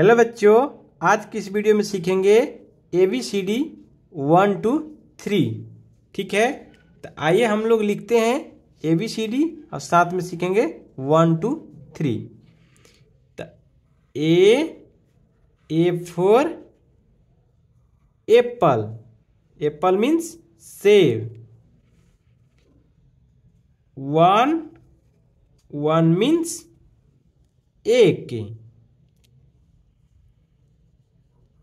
Hello बच्चों आज की इस वीडियो में सीखेंगे A B C D one two three ठीक है तो आइए हम लोग लिखते हैं ए बी सी डी और साथ में सीखेंगे वन टू थ्री तो A A for apple apple means सेव वन वन मीन्स एक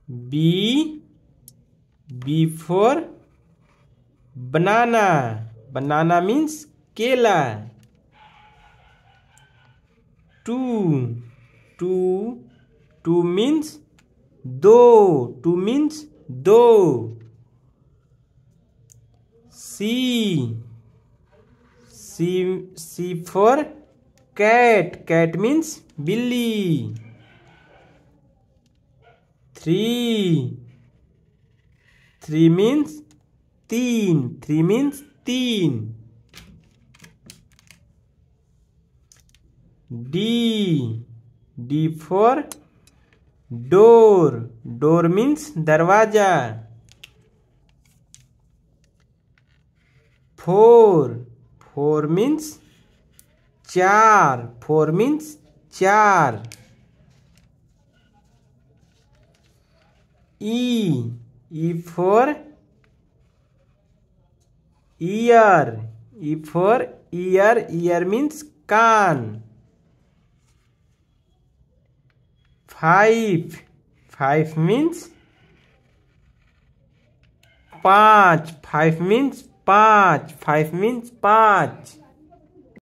B B for banana banana means केला टू टू टू मीन्स दो टू मीन्स दो C C C for cat cat means बिल्ली three three means तीन three means तीन D D for door door means दरवाजा four four means चार four means चार E. E for ear. E for ear. Ear means can. Five. Five means पाँच. Five means पाँच. Five means पाँच.